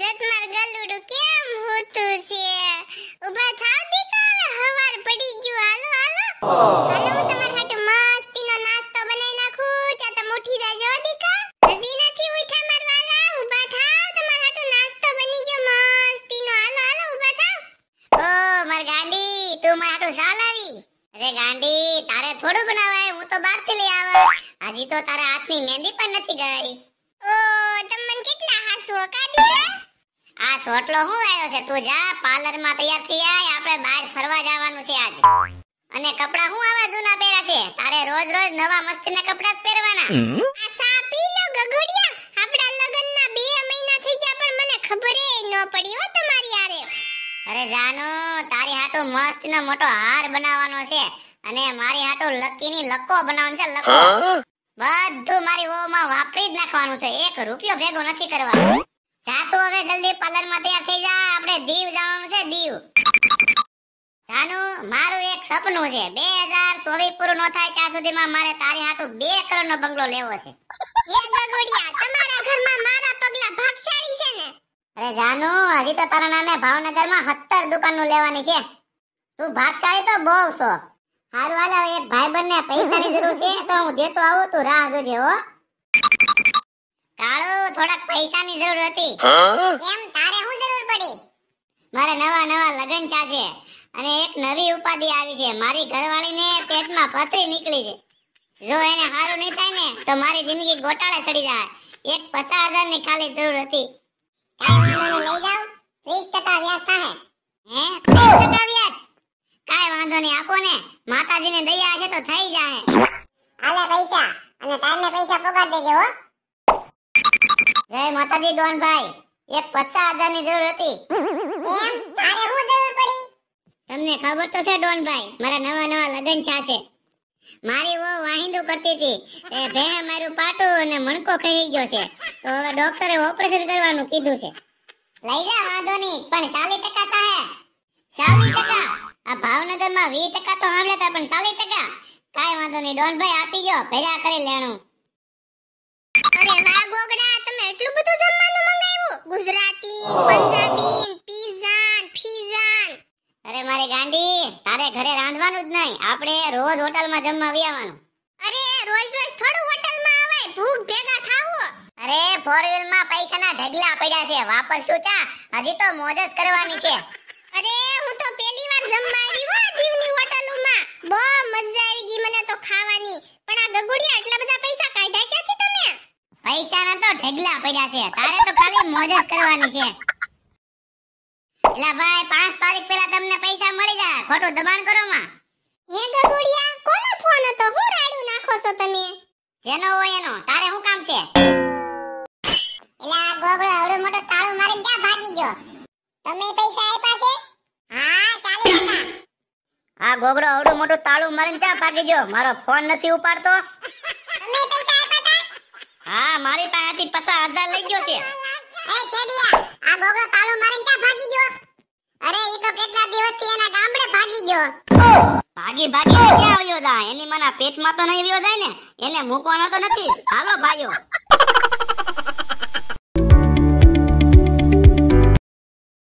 જતમાર ગલુડું કેમ હોતું છે ઉભા થાવ દીકરા હવાર પડી ગયું હાલો હાલો હાલો હું તમારા હાટુ મસ્તીનો નાસ્તો બનાવી નાખું ચા તમે ઉઠી જાજો દીકરા હજી નથી ઉઠ્યા મારવાલા ઉભા થાવ તમારા હાટુ નાસ્તો બની ગયો મસ્તીનો હાલો હાલો ઉભા થા ઓ માર ગાંડી તું મારા હાટુ સાલાવી અરે ગાંડી તારે થોડું બનાવાય હું તો બહારથી લઈ આવત હજી તો તારા હાથ ની મહેંદી પણ નથી ગઈ ઓ ચોટલો હું આવ્યો છે તું જા પાર્લર માં તૈયાર થઈ આય આપણે બહાર ફરવા જવાનું છે આજ અને કપડા હું આવા જૂના પહેર્યા છે તારે રોજ રોજ નવા મસ્તીના કપડા જ પહેરવાના આશા પીલો ગગડિયા આપડા લગ્નના 2 મહિના થઈ ગયા પણ મને ખબર ન પડી હો તમારી આરે અરે જાનો તારી હાટો મસ્તનો મોટો હાર બનાવવાનો છે અને મારી હાટો ની લક્કો બનાવવાનો છે લક્કો બધું મારી વહુમાં વાપરી જ નાખવાનું છે એક રૂપિયો ભેગો નથી કરવાનો જા હવે જલ્દી પાર્લર માં તૈયાર થઈ જા આપણે દીવ જવાનું છે દીવ જાનુ મારું એક સપનું છે 2024 પૂરું ન થાય ત્યાં સુધીમાં મારે તારી હાટુ 2 કરોડનો બંગલો લેવો છે અરે જાનુ હજી તો તારા નામે ભાવનગરમાં 70 દુકાનો લેવાની છે તું ભાગશાળી તો બહુ છો હારું હાલ એક ભાઈ ભાઈબંધને પૈસાની જરૂર છે તો હું દેતો આવું તું રાહ જોજે હો કાળો થોડાક પૈસાની જરૂર હતી કેમ તારે શું જરૂર પડી મારે નવા નવા લગન ચા છે અને એક નવી ઉપાધિ આવી છે મારી ઘરવાળીને પેટમાં પથરી નીકળી છે જો એને સારું નહીં થાય ને તો મારી જિંદગી ગોટાળે ચડી જાય એક પચાસ હજાર ની ખાલી જરૂર હતી કાંઈ ને દયા છે તો થઈ જાય હાલે પૈસા અને ટાઈમે પૈસા પગાર દેજો હો જય માતાજી ડોનભાઈ એક પચાસ હજાર જરૂર હતી એમ તારે શું જરૂર પડી તમને ખબર તો છે ડોનભાઈ મારા નવા નવા લગ્ન છે મારી વો વાહિંદુ કરતી હતી એ ભે મારું પાટું અને મણકો ખાઈ ગયો છે તો હવે ડોક્ટરે ઓપરેશન કરવાનું કીધું છે લઈ જા વાંધો નહીં પણ ચાલી ટકા હે ચાલી ટકા આ ભાવનગરમાં વીસ ટકા તો સાંભળ્યા પણ ચાલી ટકા કાંઈ વાંધો નહીં ડોનભાઈ આપી ગયો ભેગા કરી લેણું અરે વાહ ગોગડા આટલું બધું જમવાનું મંગાવ્યું ગુજરાતી પંજાબી પીઝા ફીઝા અરે મારે ગાંડી તારે ઘરે રાંધવાનું જ નહીં આપણે રોજ હોટલમાં જમવા આવવાનું અરે રોજ રોજ થોડું હોટલમાં આવાય ભૂખ ભેગા થાવો અરે ફોર વ્હીલ માં પૈસાના ઢગલા પડ્યા છે વાપરશું ચા હજી તો મોજ કરવાની છે અરે હું તો પહેલી વાર જમવા આવી ના તો ઢેગલા પડ્યા છે તારે તો ખાલી મોજ જ કરવાની છે એલા ભાઈ 5 તારીખ પહેલા તમને પૈસા મળી જાય ખોટું દબાણ કરો માં હે ગગુડિયા કોનો ફોન હતો હું રાડું નાખો છો તમે જેનો હોય એનો તારે શું કામ છે એલા ગોગળો આવડો મોટો તાળો મારીને ક્યાં ભાગી ગયો તમે પૈસા આપ્યા છે હા સાલી કાકા આ ગોગળો આવડો મોટો તાળું મારીને ક્યાં ભાગી ગયો મારો ફોન નથી ઉપાડતો હા મારી પાસેથી પસા હજાર લઈ ગયો છે એ છેડિયા આ બોગળો તાળું મારીને ક્યાં ભાગી ગયો અરે એ તો કેટલા દિવસથી એના ગામડે ભાગી ગયો ભાગી ભાગી ક્યાં આવ્યો જા એની મના પેટમાં તો નહીં આવ્યો જાય ને એને મૂકવાનો તો નથી હાલો ભાઈઓ